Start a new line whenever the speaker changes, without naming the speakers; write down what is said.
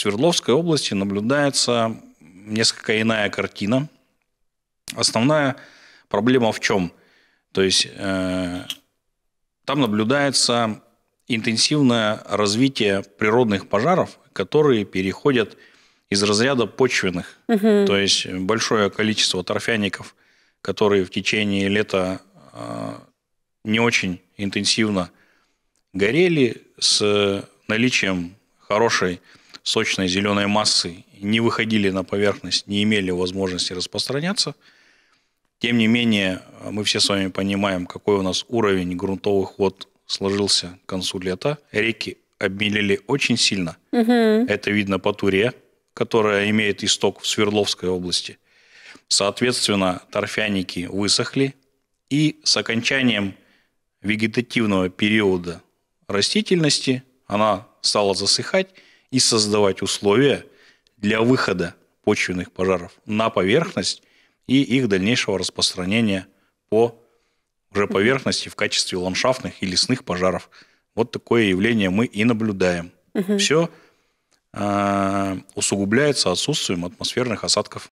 Свердловской области наблюдается несколько иная картина. Основная проблема в чем? То есть э, там наблюдается интенсивное развитие природных пожаров, которые переходят из разряда почвенных. Угу. То есть большое количество торфяников, которые в течение лета э, не очень интенсивно горели с наличием хорошей сочной зеленой массы не выходили на поверхность, не имели возможности распространяться. Тем не менее, мы все с вами понимаем, какой у нас уровень грунтовых вод сложился к концу лета. Реки обмелели очень сильно.
Угу. Это
видно по Туре, которая имеет исток в Свердловской области. Соответственно, торфяники высохли, и с окончанием вегетативного периода растительности она стала засыхать, и создавать условия для выхода почвенных пожаров на поверхность и их дальнейшего распространения по уже поверхности в качестве ландшафтных и лесных пожаров. Вот такое явление мы и наблюдаем. Угу. Все э, а, усугубляется отсутствием атмосферных осадков.